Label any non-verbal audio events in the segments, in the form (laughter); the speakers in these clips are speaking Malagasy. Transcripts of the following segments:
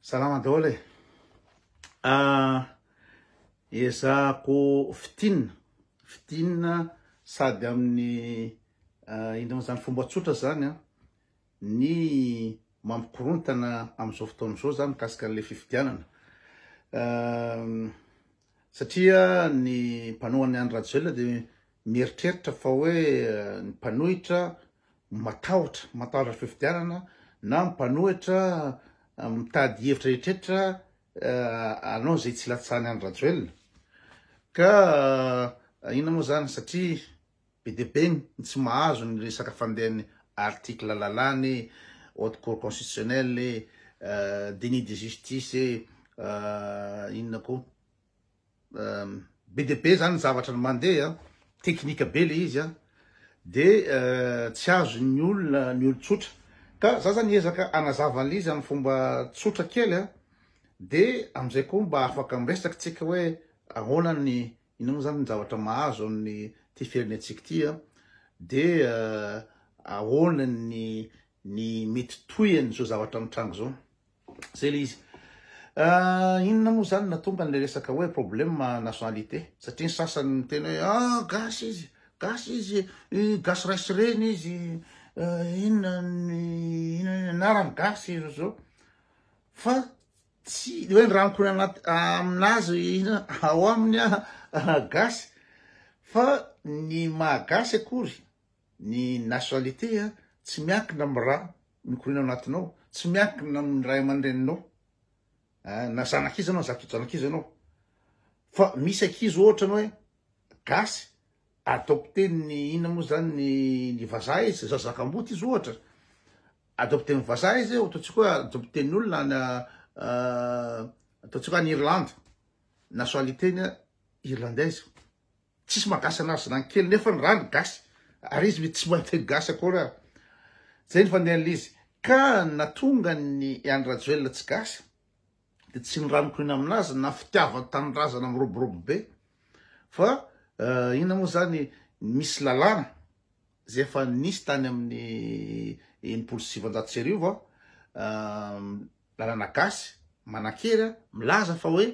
salamadaole ah, eza ko fitinina fitinina sady amin'ny ah, indramzany fombatsotra zany an ny mampikorontana amizao foton'zao zany mikasika n'la fifidianana ah, satria ny mpanohany any radozella de mieritreritra fa hoe ny mpanohitra matahotra matahotra fifidianana na mipanohitra mitady hevitra rehetreitra eh, anao zay tsy lattsahny an rasoelna ka eh, inona moa zany satria be dbeny tsy mahazony resaka fandehany article lalanye haud cour constitutionnell e eh, denis de justice e inona ko bedebe zany zavatra ny mandehaan tekhnika be le izy an de tsy azo ny olona ny olo-tsotra ka zaho zany ezaka anazavaanl izy amy fomba tsotra kelya de amizay koa mba afaka m resakytsika oe ahonany innamo zany nzavatrmahazo amytfirenetsiktyadeahonany mety toyanyzao zavatra mtrango eh, zaoai eh, inona moa zany natonganle resaka hoe problem nationalité satria ny sasany ny tena hoe ah, gasy izy gasy izy gaso raisy reny izy Eh, inona my inaino anarany gasy iz o zao fa tsy hoe n raha mikorina anaty aminazy ihina (laughs) ao aminy a (laughs) gasy fa ny mahagasy akory ny nationalitéa ah, tsy miankina am raa mikorina agnatinao tsy miankina m ra yamandraninao ah, na zanakizy anao na za too zanak'izy anao fa misy ankizo ohatranao hoe gasy adôpotenny ina moa zany ni vaza izy za zaka mboty izy ohatra adôp tenvazah izy ataontsi ko adôpoten' olona n ataontsikoa any ah, irlandy nasoalitenya irlandaz tsisy mahagasy anazy nankely nefasaaonga ny anrajoelna tsy gasy de tsy ny ranokoina amin'azy na fitiava tanyrazana amroborobo be fa Eh, inona moa zany misy lalàna zay efa nisy tany amin'ny impolsivanjatotserio vaa eh, lalàna gasy mana-kerya milaza fa hoe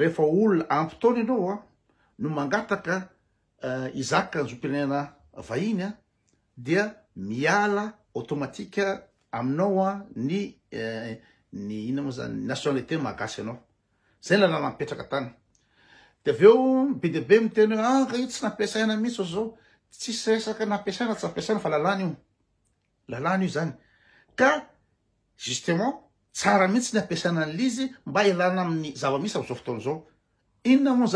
rehefa olona ampytony ianao a no mangataka eh, izakka anzom-pirenena vahiny an dia miala automatika aminao an ny ny ina moa zany nationalité magasy ianao zay ny lalàna mipetraka tany de av eo be deabe mi tena h ka io tsy nampiasaina mitsy a zao tsisy resaka nampiasaina tsy iasaina faalno tsara mihitsy naiasanaliz mba lana amiy zavmisy onnamo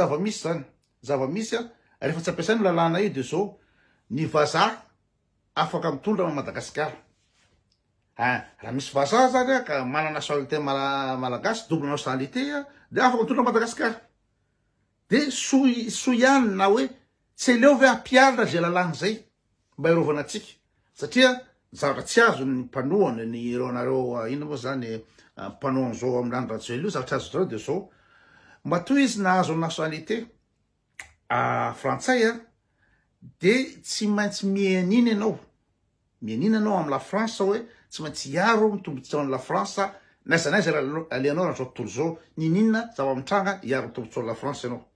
avamisy anyafak mitondramadagaikaamisy anymananamalaasblalafaa mitondra madagasikara ah, de so soianyna oe tsy leova ampialina zelalanyzay mba rnakaazavatra tsy azoyaaafrantsaya ah, ah, ah, de tsy maintsy mienina anao mianina anao amy lafransa oe tsy maintsy iaro mitombotsony lafransa nazanayzhnao aona zavaamitrana iaro mitombotsoany lafransa anao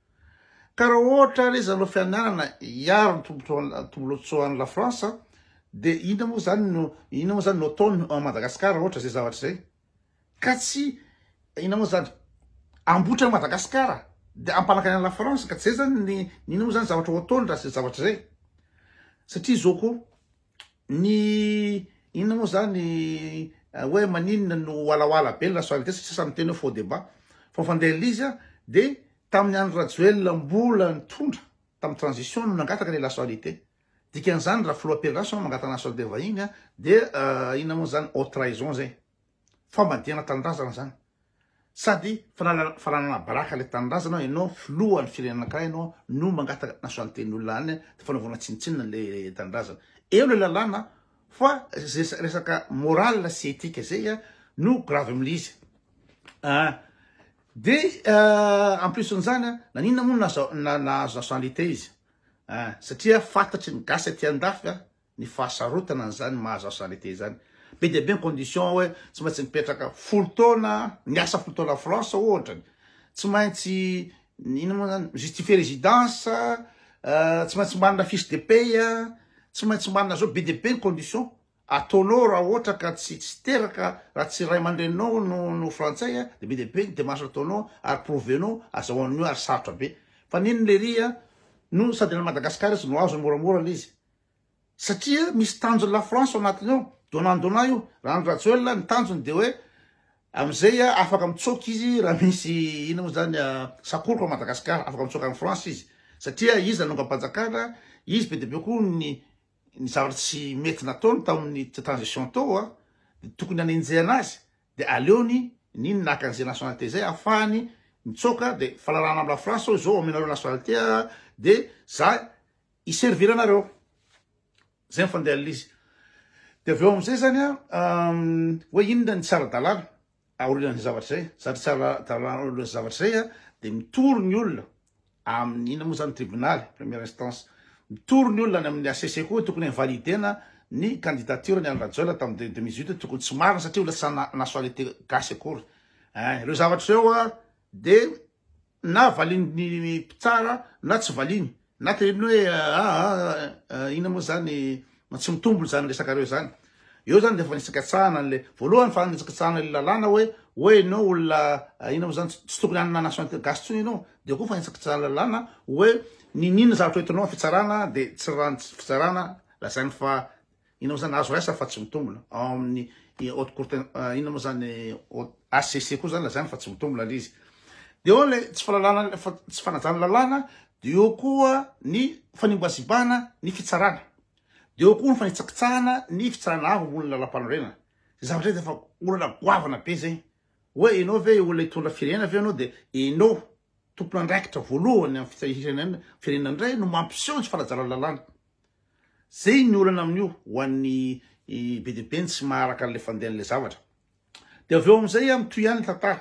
karah ohatra re zanloh fiananana iaro no tombolototsoany lafransa de ina moa zany no inna moa zanyuton madagasikara ohata za zavatrzay ka tsy ina moa zany ambotra ny madagasikara de ampalakany a lafransa ka tsy zay zany ina moa zany zavatra taonyraza zaayokony inona moa zany eh, oe maninna no oalaalabeny lasoly ty satri samytena e fa deba fafandehlizya de tami'ny ano rajoelona mbola nytondra tamy transition no nangataka le lasoaly te dikan'zany raha floapa magata asoahiny de in mo zany atraion zay fa madianatanrazana zany sady fananaaarakal taazanaanaofloany firenanaka anano magata nasote'olnyaatsininle lellànafa saa sy ek zay a ah, no gravy am ah, izy de eh, enplusy nyzanyan naniona moano nahazoasoalite izy eh, satria fantatry ny gasa tyandafya ah, ny fahasarotana anzany mahazo asoaite zany be deibe ny condition a oe tsy maintsy mipetraka folotona niasa folotona france ohatrany tsy maintsy nina moa zany justifier residence eh, tsy maintsy manna fis de pa a ah, tsy maintsy manna zao be de be ny condition ataonao raha ohatra ka tsy tsy teraka raha tsy ray mandreinao nono frantsaya de be debe de mas ataonao ary provenao azaoaio ay oanoleryno sadya madagasikaraizy noazoy moramorala izy satria misy tanjony lafransy o anatiny ao dônadôna io rahano rasyelna ny tanjony de oe yafkôky ko zy e ekony ny zavatry tsy mety nataony taminy ty transition tao a ah, de tokony annjay anazy de aleony nin nahaka anza naionalt zay ahafahany mitsoka de falarana amlafransao zao amnarenande y y znyoinona ah, ny saradalàna aorny zavatray aysaradaly zavatr zaya ah, de mitoro ny olona aminyinona moa zany tribonaly premier instance mitorony olona y amny asese koa tokony ivalide na ny kandidaturany anrajôl tam de mi uit tokony tsy mariny satria olola tsy nasoalyty gasekory eh, reo zavatry reoa de na valinny mpitsara na tsy valiny na teny oe ina moa zany tsy mitombolo zanyresakareo zany eo zany deefa nisikatsahana nle voalohany fa sikasahnl lalàna oe oe enao olona euh, ino moa zany tsy tokony annanasgasotony enao de koa fanitsakisahnalalanaennaonmoaznyzo fa tsy mioanmoannyle sy flntsy fanajany lalana de o koa ny fanimbazibana ny fisarana de o koa ny fanitsakitsahana ny fisarana avomolona ah, lalapanorenana zavatra o deefa olana goavana be zay oe anao ve olona itondra firenena vo anao de enao tompony andraikitra voalohany am firenena ndray no mampiseotsy falajaran lalana zay ny olana amin'io hoan'nybe deenytsyaar ladhlvde avy eo amzaya mitoy iany n tatara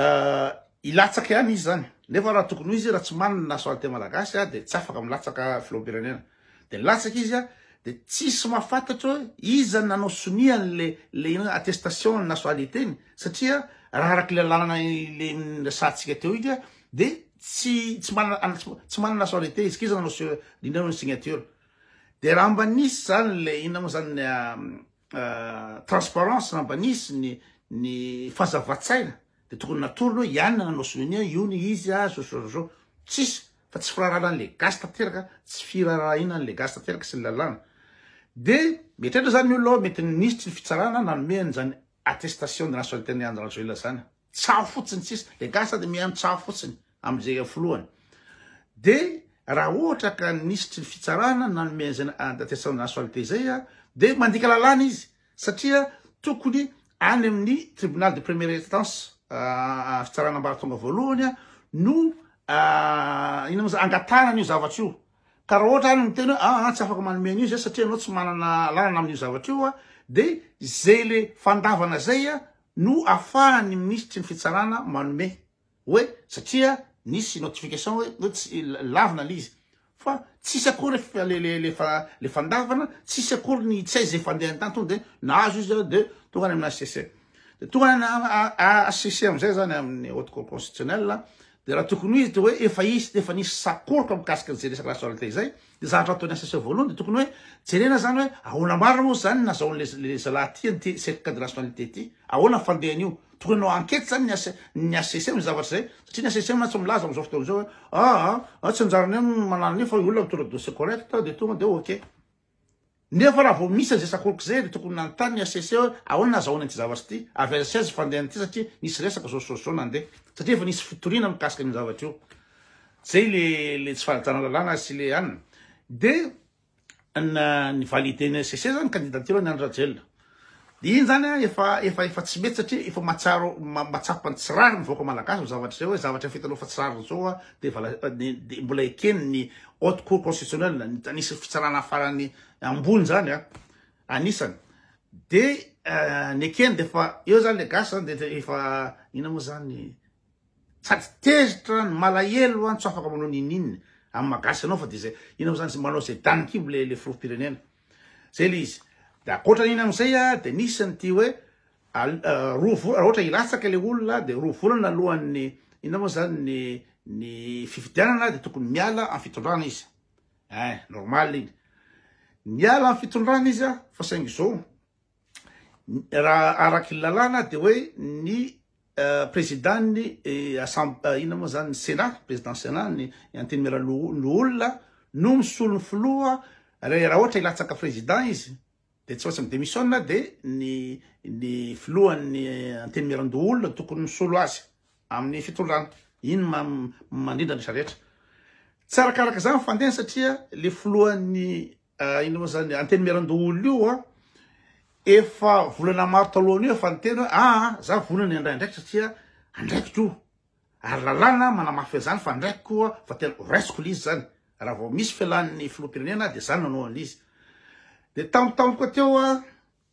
ah, ilatsaka iany izy zany nefa raha tokony ho izy raha tsy maniny nasoalyte malagasy a de tsy afaka m latsaka filompirenena de nilatsaka izy a de tsisy mahafantatra izany nanao sonianlele in atestationy naso aliteny satria raha araky lalàalesatsika teo iky de tsy manaanasoalt izy kizoinao ah, ah, ny sinatra de ra mbanisy zany le inamoa zany transparance ambanisy nny fahzavatsaina de tokony natoronyo ianna anao sonnia iony izy aoao ah, tsisy fa tsy firahrana anle gas tateraka tsy firara ina n'le gas tanteraka syny lalàna de metrehatra zany miolola mety nnisitry ny fitsarana nanomeany zany atestation de nasolite ny anrazoela zany tsaho fotsiny tsisy le gasady mi asaho fotsiny amza folony de raha ohatra ka nisitry ny fisarana nanomenyzany etoe nasoalte zay a de mandika lalàna izy satria tokony any aminy tribonal de premier istance fitsaranambaratonga voaloanya non angatananyio zavatry io karaha hatra any nyteny hoe ah, ah, tsy afaky manomeanio zay satria anao tsy manana lanana ami'io zavatra ioa ah, de za le fandavana zay a no afahany minisitry ny fitsarana manome oe satria nisy notification oe ns aina lizy fa tsisykolyle fandavana tsisy koy ny tsy hay zey fandehany tany tond naazo zdetngyamiatongas amzay zany aminny hat côl constitutionnela de raha tokony ho izy de oe efa isefa nisy sakoroko mikasiky anze resaky nasionalité zay de zaata atao 'ny assa voalohany de tokony hoe jerena zany hoe ahoana maromo zany nazahoan'llezalaha ty anty seqqkade rationalité ty aoana myfandehan'io tokony anao ankete zany nnyasese mi zavatry zay satria nyasse mana tsy milaza amzao fotoanzao hoe a ah, ah, ah, tsy anjaron no mananoi fa olona mitondra dosé correct de tonga dek nefa raha vao misy aze sakoloky zay le tokony nanytanyny ss e aoany nazahoanaity zavatry ity avy az sy azy fandehany ity satria misy resaky zaosaosy zao nandeha satria efa nisy fitoriana mikasiky ny zavatra io zay lele tsy farajana lalàna sy le anina de nany valide ny sc e zany kandidatora ny anorajeloa e iny zanya eefaefa tsy mety satria efa matsapany tsirariny vaoka malagasy zavatra zay hoe zavatra fetanao efa tsirariny zao a dee eh, mbola ekenyny ate co constitutionel tanisy fitaranafaranyy zanyaekenydefa eh, eo zany le gasnde efa ina moa zany sady tezitra ny malaelo antso afaka manao nininny amy magasy anao fa de zay ina moa zany manao zay danikibo lle fropirenena zay le izy akotrainy amzay a de nisany ty oe uh, raha atra ilatsaka le olona de roavolana aloanny inamoa zany nny fividianana de tokony miala afitodran izyafn eh, izyollàna de oe nypreidanyinamoa uh, eh, uh, zanyysenatreidenenanyantyrloolna noo misolo foloa e raha ohatra ilatsaka prezidan izy e tsy otsa ny demisioa de nny filoany eh, anteny merandooloa tokony misolo azy aminy fitondrano iny mandrindra ndretraretra tsarakarakzany fnena satriale floanyinzany anteny merandoolo oefvolanaaotaofante zavolana andrayndraiky satria eh, ah, ah, andraikyo ary lalàna manamafzany fa ndraikykoa fa tena orasoko l izy zany raha vao misy fialanny filohapirenena de zany nanaoal izy de tamotamoko teo a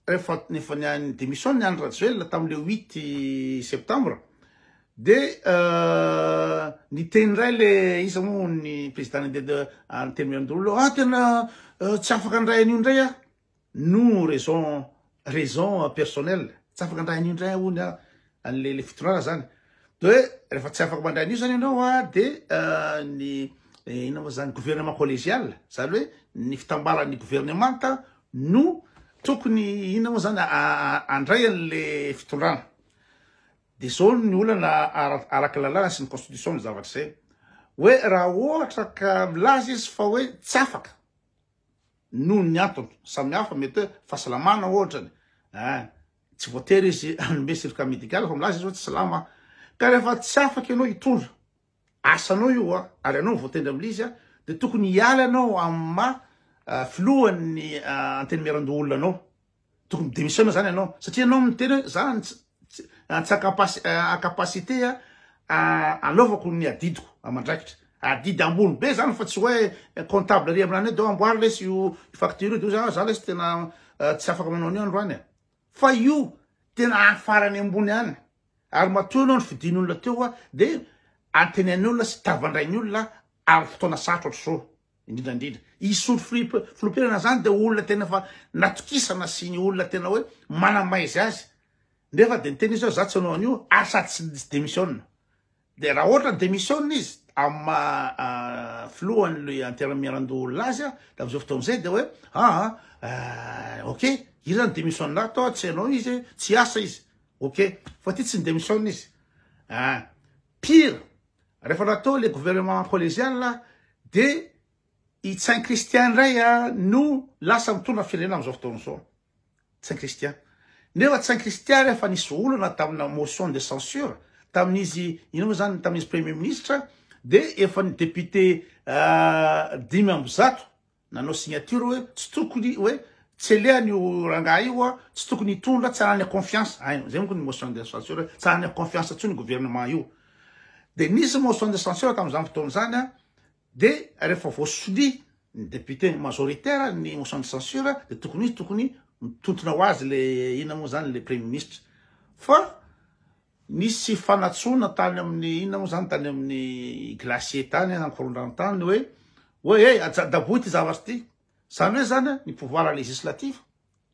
eefa efa nay demission ny anrasel tamle t septambreden teniray leiamid a tena euh, tsy afaka andray an'io ndray a no rsoraison personel tsy afak ndraaiorayneefatsy afakmandraynio zany anao a deinzanygovernement euh, eh, olezial zany oe ny fitambarany governemant no tokony inamoa zany andrayan'le fitondrana de zao nyolana arak lalàna sy ny constitution m zavar zay oe raha ohatra ka mlaza izy fa oe tsy afaka noo ny antony samyhafa mety hoe fahasalamana ohatran tsy voatery izy amme sirka medikalfamlaza izyo tsy slam ka rehefa tsy afaky anao itondra asanao io a ary anao voatendra amlizy a de tokony iala anao amma Ah, filohanny ah, anteny meran-doa olona anao tokoy demina zany anao satria anao mteny zvako y adiikoaid ambony be zany fa tsyale deboalesyo lestenasy fdnfa io tena aafarany ambony any ary mato anao ndro fidin' olona teoa de aenn'olona draiyy indrindrandrindra isotro floirana zany de olona tenafa naokisana sy ny olona tena oe manamaizy azy nefa de ntena izzao za tsy anao anio asa tsy demisiôa de rah hatranydemisiôa izy oneolzyzaofoo amzaydekrnde sy anao izsa k tsyny depirea le gouvernement olezial de tsainristiendray no lasamitodafirenena zafotnzaoiefa aiiifa nisyolana tamia motion de censr tamizo tmpremie ministre de efa euh, nyeptiy a znanaosatrae tsytokony e slean'ranga iotsy tokoytondr tsy ryfianeantiode nisyidesrtzny de rehefa vosoli ny deputémajoritaira ny motion de censur de tokony izy tokony mitontona ho azy le inona moa zany le premie ministre fa nisy fanatsona tany aminy inona moa zany tanyamny glacier tanyorodrtan oe e e ajadaboy ty zavatry ty zany hoe zany ny povoir leislatif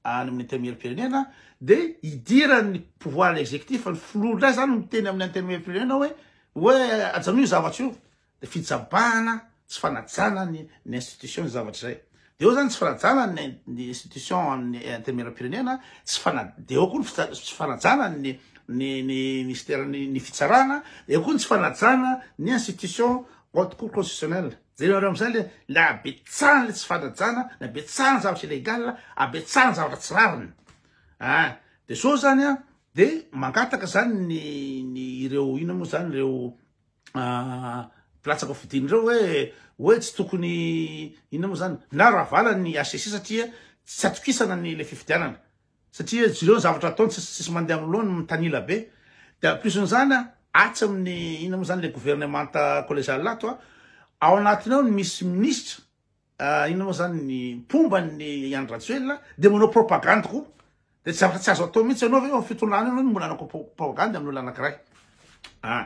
ay amy ntermierpirenena de idira ny povoir eekutif ny foloroay zany miteny amy intermierprenena oe oe ajano zavatry io fijabahana tsy fanajana nyinstitutiony zavatra zay de o zany tsy fanjna yinsitution amytermraprene dekonyfnj y fiaranae kony tsy fanajana ny institution otcour costitutionnel ao azany le la abe tsanle tsyfanjabes zavata legal abetsn zavatra tsrariny ah, de soo zanya de magataka zany nreo ino moa zanyreo ah, latsako fidiny reo e tsy tokony inamoa zanyaahavlay saa tsy atokisananle fiviianansatra reozavatra ataony tssisy mandeha mloaiesnznysy amynmoa nlena anatiny ao ny misy minisitra ah, ina moa zany ny mpombany anrasoelona de manao propagand koa de tsy zavatra tsy azo atao mihitsy anaomfitondran anao mbolanaoagandm'ola anakiray ah.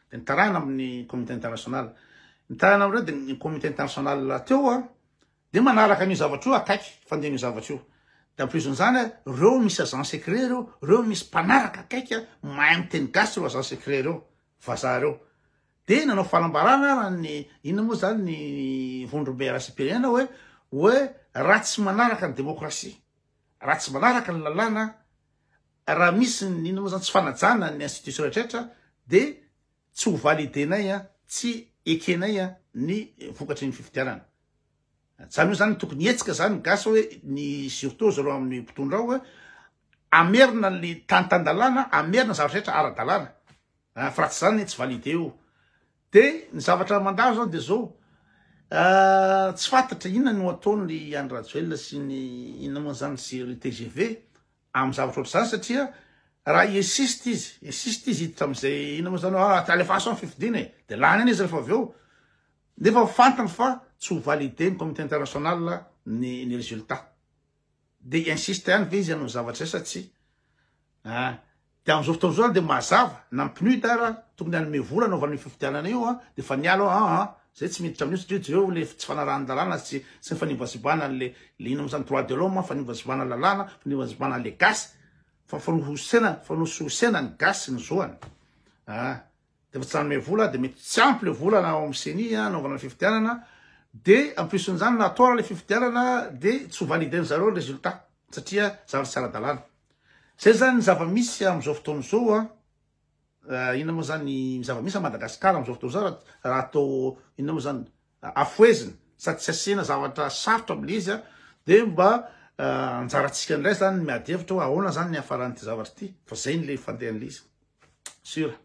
nytarana amny mite internatiônaltanareo de y omite internatiônalateoa de manaraka nozavatrakyvaaneeheasroaansere reoenofan any innamoa zany nyondroerae raha tsy manaraka ny demokrasy raha tsy manaraka ny lalana raha misynan tsy fnajananyinstittnde tsy ho valide nay an tsy ekenay a ny vokatry ny fifitiarana ts zany ho zany tokony etsika zany gasa hoe ny surto zaro amin'ny mpotondrao e amerina ny tanytandalàna amerina n zavatr rhtra ara-dalàna ah, fa raha tsy zany e, tsy valide io de ny zavatra mandaro zano de zao ah, tsy fantatra inona nyo ataonny anrajoelna sy ny inona moan zany syre tgv amy zavatra ohatra zany satria ahi izizy itra mzayina moa znyson ah, e, izyefafananyfa tsy hovalide nyomite international ny rezultat de insist any v izy anao zavatry zay satdeamzao ah, fotzao anyde mahazava nampiara toony ao mevolanovan iidianana io ah, defanial zay tsy miita ami strie le tsy fanarahn'ny lalàna syy fanibazibanalle in moazany droi delôme fanibazibana lalàna fanibazobanale gas fooesnynefatsy ah, anomol de mety tsy ample volana oamseny ah, navana fiiiaana de ampisony zany natona le fifitianana de tsy hovaldenzareoreltatsaaz sraday zany zavamisy amzao fotaonyzaoa ah. ina moa zany zavamisy madagasiaramzao fotoza raha atao ina moa zany afoeziny sady tsy asena zavatra sarotra aml izya de mba Ah, anjarantsika ndray zany miadyevitra hoe ahoana zany ny afaranyity zavatra ity fa zay ny le ifandehan'le iza sura